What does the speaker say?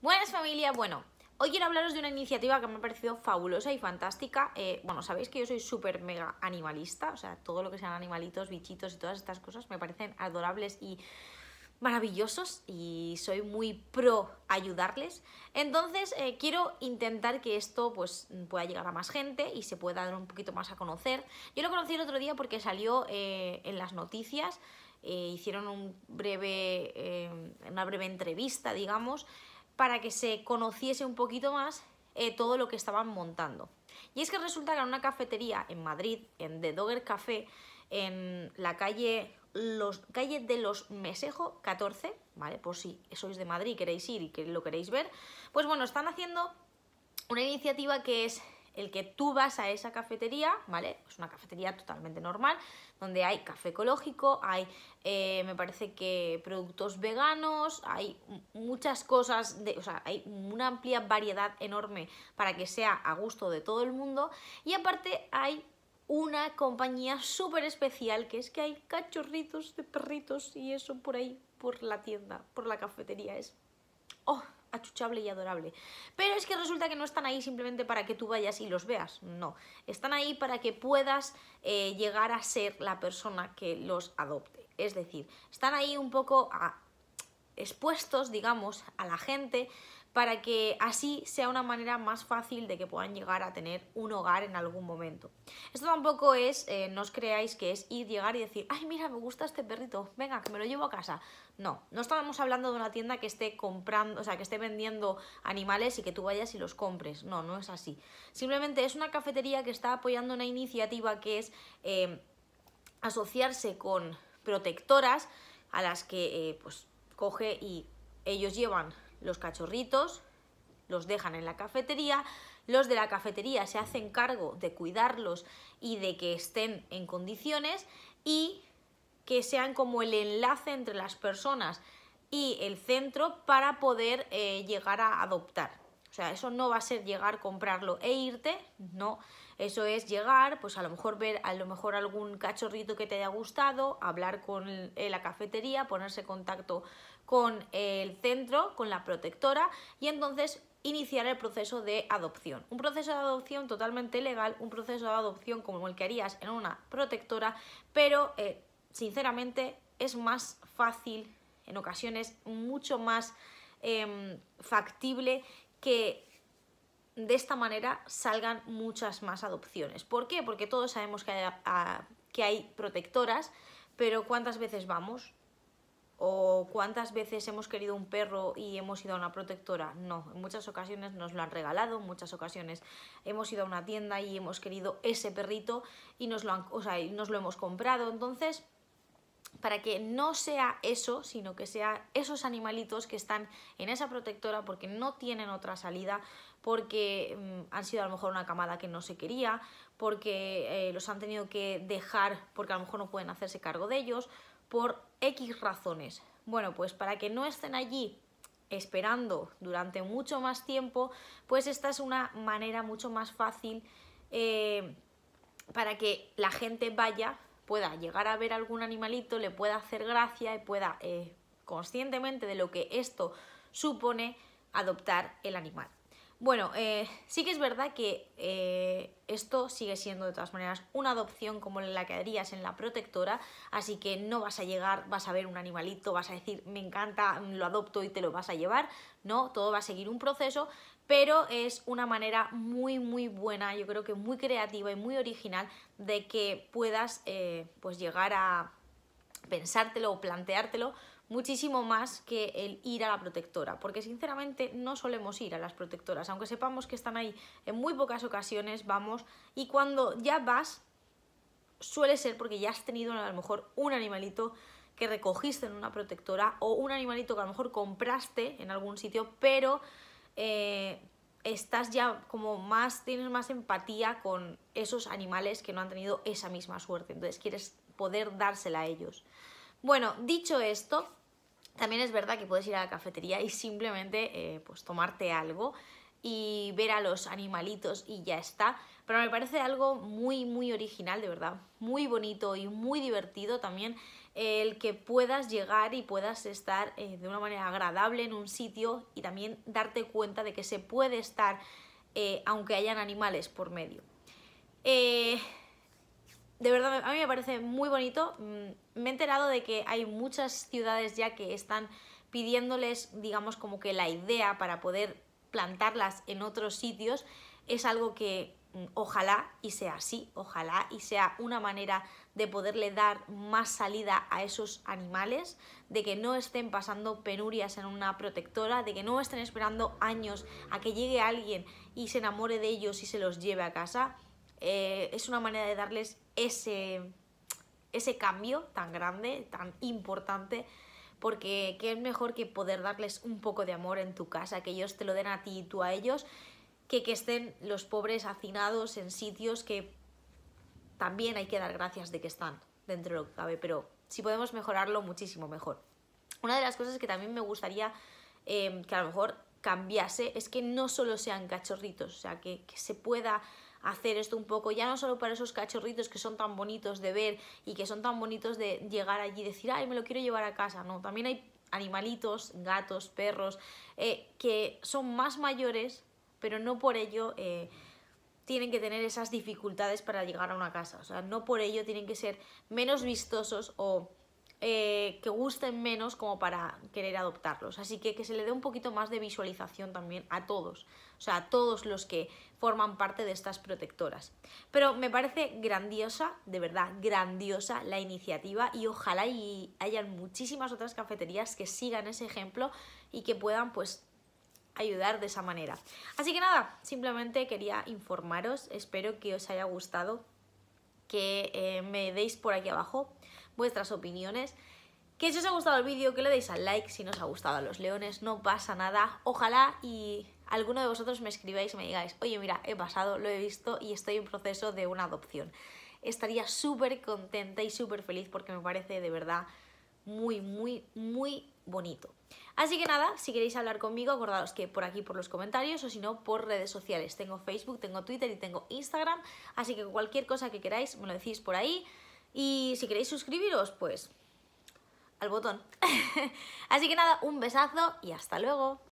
Buenas familia, bueno, hoy quiero hablaros de una iniciativa que me ha parecido fabulosa y fantástica. Eh, bueno, sabéis que yo soy súper mega animalista, o sea, todo lo que sean animalitos, bichitos y todas estas cosas me parecen adorables y maravillosos y soy muy pro ayudarles. Entonces eh, quiero intentar que esto pues pueda llegar a más gente y se pueda dar un poquito más a conocer. Yo lo conocí el otro día porque salió eh, en las noticias, hicieron un breve, una breve entrevista, digamos, para que se conociese un poquito más eh, todo lo que estaban montando. Y es que resulta que en una cafetería en Madrid, en The Dogger Café, en la calle, los, calle de los Mesejo 14, ¿vale? Por si sois de Madrid y queréis ir y lo queréis ver, pues bueno, están haciendo una iniciativa que es el que tú vas a esa cafetería, ¿vale? Es una cafetería totalmente normal, donde hay café ecológico, hay, eh, me parece que productos veganos, hay muchas cosas, de, o sea, hay una amplia variedad enorme para que sea a gusto de todo el mundo. Y aparte hay una compañía súper especial, que es que hay cachorritos de perritos y eso por ahí, por la tienda, por la cafetería, es... ¡Oh! achuchable y adorable. Pero es que resulta que no están ahí simplemente para que tú vayas y los veas, no. Están ahí para que puedas eh, llegar a ser la persona que los adopte. Es decir, están ahí un poco expuestos, digamos, a la gente para que así sea una manera más fácil de que puedan llegar a tener un hogar en algún momento. Esto tampoco es, eh, no os creáis que es ir, llegar y decir, ay, mira, me gusta este perrito, venga, que me lo llevo a casa. No, no estamos hablando de una tienda que esté comprando, o sea, que esté vendiendo animales y que tú vayas y los compres. No, no es así. Simplemente es una cafetería que está apoyando una iniciativa que es eh, asociarse con protectoras a las que eh, pues coge y ellos llevan los cachorritos, los dejan en la cafetería, los de la cafetería se hacen cargo de cuidarlos y de que estén en condiciones y que sean como el enlace entre las personas y el centro para poder eh, llegar a adoptar. O sea, eso no va a ser llegar, comprarlo e irte, no. Eso es llegar, pues a lo mejor ver a lo mejor algún cachorrito que te haya gustado, hablar con eh, la cafetería, ponerse contacto con el centro, con la protectora y entonces iniciar el proceso de adopción. Un proceso de adopción totalmente legal, un proceso de adopción como el que harías en una protectora, pero eh, sinceramente es más fácil, en ocasiones mucho más em, factible que de esta manera salgan muchas más adopciones. ¿Por qué? Porque todos sabemos que hay, que hay protectoras, pero ¿cuántas veces vamos? ¿O cuántas veces hemos querido un perro y hemos ido a una protectora? No, en muchas ocasiones nos lo han regalado, en muchas ocasiones hemos ido a una tienda y hemos querido ese perrito y nos lo, o sea, y nos lo hemos comprado. Entonces, para que no sea eso, sino que sea esos animalitos que están en esa protectora porque no tienen otra salida, porque mm, han sido a lo mejor una camada que no se quería, porque eh, los han tenido que dejar porque a lo mejor no pueden hacerse cargo de ellos, por X razones. Bueno, pues para que no estén allí esperando durante mucho más tiempo, pues esta es una manera mucho más fácil eh, para que la gente vaya pueda llegar a ver algún animalito, le pueda hacer gracia y pueda eh, conscientemente de lo que esto supone adoptar el animal. Bueno, eh, sí que es verdad que eh, esto sigue siendo de todas maneras una adopción como la que harías en la protectora, así que no vas a llegar, vas a ver un animalito, vas a decir me encanta, lo adopto y te lo vas a llevar, no, todo va a seguir un proceso, pero es una manera muy muy buena, yo creo que muy creativa y muy original de que puedas eh, pues llegar a pensártelo o planteártelo muchísimo más que el ir a la protectora, porque sinceramente no solemos ir a las protectoras, aunque sepamos que están ahí, en muy pocas ocasiones vamos y cuando ya vas suele ser porque ya has tenido a lo mejor un animalito que recogiste en una protectora o un animalito que a lo mejor compraste en algún sitio, pero eh, estás ya como más, tienes más empatía con esos animales que no han tenido esa misma suerte, entonces quieres poder dársela a ellos. Bueno, dicho esto, también es verdad que puedes ir a la cafetería y simplemente eh, pues tomarte algo y ver a los animalitos y ya está. Pero me parece algo muy, muy original, de verdad. Muy bonito y muy divertido también el que puedas llegar y puedas estar eh, de una manera agradable en un sitio y también darte cuenta de que se puede estar eh, aunque hayan animales por medio. Eh, de verdad, a mí me parece muy bonito. Mm, me he enterado de que hay muchas ciudades ya que están pidiéndoles, digamos, como que la idea para poder plantarlas en otros sitios es algo que mm, ojalá y sea así, ojalá y sea una manera de poderle dar más salida a esos animales, de que no estén pasando penurias en una protectora, de que no estén esperando años a que llegue alguien y se enamore de ellos y se los lleve a casa. Eh, es una manera de darles ese, ese cambio tan grande, tan importante, porque qué es mejor que poder darles un poco de amor en tu casa, que ellos te lo den a ti y tú a ellos, que que estén los pobres hacinados en sitios que también hay que dar gracias de que están dentro de lo que cabe, pero si podemos mejorarlo, muchísimo mejor. Una de las cosas que también me gustaría eh, que a lo mejor cambiase es que no solo sean cachorritos, o sea, que se pueda hacer esto un poco, ya no solo para esos cachorritos que son tan bonitos de ver y que son tan bonitos de llegar allí y decir, ay, me lo quiero llevar a casa, no, también hay animalitos, gatos, perros, eh, que son más mayores, pero no por ello... Eh, tienen que tener esas dificultades para llegar a una casa. O sea, no por ello tienen que ser menos vistosos o eh, que gusten menos como para querer adoptarlos. Así que que se le dé un poquito más de visualización también a todos, o sea, a todos los que forman parte de estas protectoras. Pero me parece grandiosa, de verdad, grandiosa la iniciativa y ojalá y hayan muchísimas otras cafeterías que sigan ese ejemplo y que puedan pues ayudar de esa manera. Así que nada, simplemente quería informaros, espero que os haya gustado, que eh, me deis por aquí abajo vuestras opiniones. Que si os ha gustado el vídeo, que le deis al like, si no os ha gustado a los leones, no pasa nada. Ojalá y alguno de vosotros me escribáis y me digáis, oye mira, he pasado, lo he visto y estoy en proceso de una adopción. Estaría súper contenta y súper feliz porque me parece de verdad muy, muy, muy bonito. Así que nada, si queréis hablar conmigo, acordaos que por aquí, por los comentarios o si no, por redes sociales. Tengo Facebook, tengo Twitter y tengo Instagram, así que cualquier cosa que queráis me lo decís por ahí. Y si queréis suscribiros, pues al botón. Así que nada, un besazo y hasta luego.